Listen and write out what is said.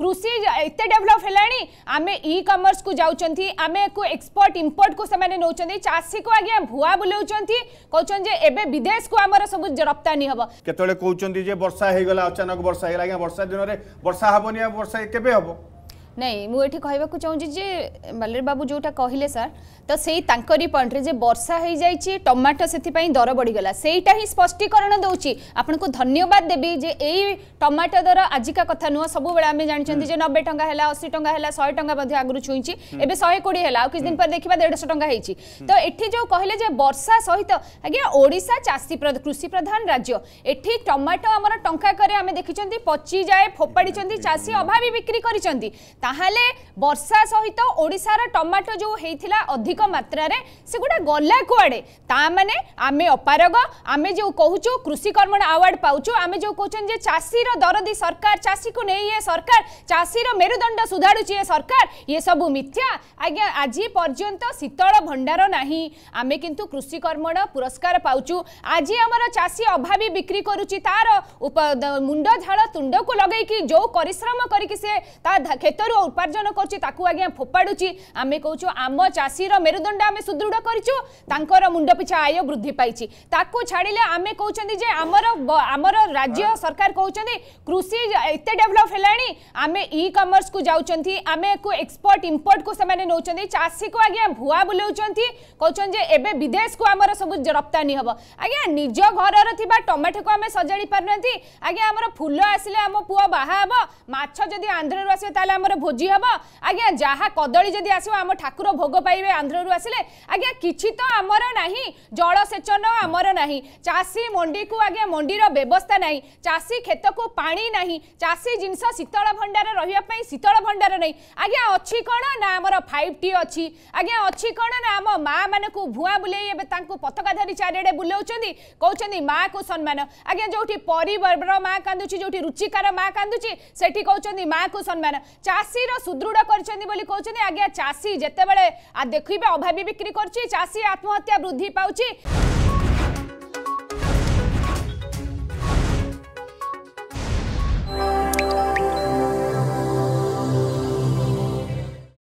कृषि एत डेभलप है आम इ कमर्स को जाऊँगी को एक्सपोर्ट इम्पोर्ट को से चाषी को आज्ञा भुआ बुलाऊँ कौन विदेश को आमर सब रप्तानी हम केत कहते वर्षा हो गला अचानक वर्षा हो गला आज्ञा वर्षा दिन में वर्षा हेनी वर्षा केवे हम ନାଇଁ ମୁଁ ଏଠି କହିବାକୁ ଚାହୁଁଛି ଯେ ବାଲେର ବାବୁ ଯେଉଁଟା କହିଲେ ସାର୍ ତ ସେଇ ତାଙ୍କରି ପଏଣ୍ଟରେ ଯେ ବର୍ଷା ହେଇଯାଇଛି ଟମାଟୋ ସେଥିପାଇଁ ଦର ବଢ଼ିଗଲା ସେଇଟା ହିଁ ସ୍ପଷ୍ଟୀକରଣ ଦେଉଛି ଆପଣଙ୍କୁ ଧନ୍ୟବାଦ ଦେବି ଯେ ଏଇ ଟମାଟୋ ଦର ଆଜିକା କଥା ନୁହଁ ସବୁବେଳେ ଆମେ ଜାଣିଛନ୍ତି ଯେ ନବେ ଟଙ୍କା ହେଲା ଅଶୀ ଟଙ୍କା ହେଲା ଶହେ ଟଙ୍କା ମଧ୍ୟ ଆଗରୁ ଛୁଇଁଛି ଏବେ ଶହେ କୋଡ଼ିଏ ହେଲା ଆଉ କିଛି ଦିନ ପରେ ଦେଖିବା ଦେଢ଼ଶହ ଟଙ୍କା ହେଇଛି ତ ଏଠି ଯେଉଁ କହିଲେ ଯେ ବର୍ଷା ସହିତ ଆଜ୍ଞା ଓଡ଼ିଶା ଚାଷୀ କୃଷି ପ୍ରଧାନ ରାଜ୍ୟ ଏଠି ଟମାଟୋ ଆମର ଟଙ୍କାକରେ ଆମେ ଦେଖିଛନ୍ତି ପଚିଯାଏ ଫୋପାଡ଼ିଛନ୍ତି ଚାଷୀ ଅଭାବୀ ବିକ୍ରି କରିଛନ୍ତି હલે વર્ષા સહિત ઓડિસા રા ટમેટો જો હેઈ થિલા અધિક માત્રા રે સેગુડા ગોલાકુઆડે તા મને અમે અપારગ અમે જો કહુચો કૃષિકર્મણ અવાર્ડ પાઉચો અમે જો કોચન જે ચાસીર દરદી સરકાર ચાસી કુ ને યે સરકાર ચાસીર મેરુદંડ સુધારુચી એ સરકાર યે સબુ મિથ્યા આજ હજી પર્યંત શીતળ ભંડારો નહીં અમે કિંંતુ કૃષિકર્મણ પુરસ્કાર પાઉચુ આજ હમારા ચાસી અભાવી વિક્રી કરુચી તાર ઉપ મુંડા ઝાળ તુંડા કો લગઈ કી જો પરિશ્રમ કરી કી સે તા ખેત উপার্জন করছি তাকে আজ্ঞা ফোপাড়ুছি আমি কৌছু আম চাষীর মেরুদণ্ড আমি সুদৃঢ় করছু তাঁকর মুন্ড পিছা আয় বৃদ্ধি পাইছি তাকে ছাড়লে আমি কৌছেন যে আমার আমার রাজ্য সরকার কৌছেন কৃষি এতে ডেভেলপ হলানি আমি ই কমর্স কু যাচ্ছেন আমি এক্সপোর্ট ইম্পোর্ট কু সে নৌকর চাষী কু আজ্ঞা ভুয়া বুলাউছেন কৌছেন যে এবে বিদেশ কু আমার সব রপ্তানি হব আজ্ঞা নিজ ঘরের থাকা টমাটো কু আমি সজাড়ি পারু না আজ্ঞা আমার ফুল আসলে আম পুয়া বাহা হব মাছ যদি আন্ধ্রর আসবে তাহলে আমার ভোজি হব আজ্ঞা যা কদলী যদি আসব আমার ঠাকুর ভোগ পাইবে আন্ধ্রর আসলে আজ্ঞা কিছু তো আমার না জলসেচন আমার না চাষী মন্ডি কু আজ্ঞা মন্ডির ব্যবস্থা না চাষী ক্ষেতকু পা না চাষী জিনিস শীতল ভণ্ডার রহবা শীতল ভণ্ডার নাই আজ্ঞা অছি কোণ না আমার ফাইভ টি অছি আজ্ঞা অছি কোণ না আম মা মানে ভুয়া বুলাই এবে তাঁকু পতাকা ধরি চারিআডে বুলাউছেন কৌছেন মা কু সম্মান আজ্ঞা যেটি পরিবর মা কান্দুছি যেটি রুচিকার মা কান্দুছি সেটি কৌছেন মা কু সম্মান চাষী চাষীর সুদৃঢ় করছেন বলে কৌছেন আজ্ঞা চাষী যেতবে দেখবে অভাবী বিক্রি করছি চাষী আত্মহত্যা বৃদ্ধি পাচ্ছে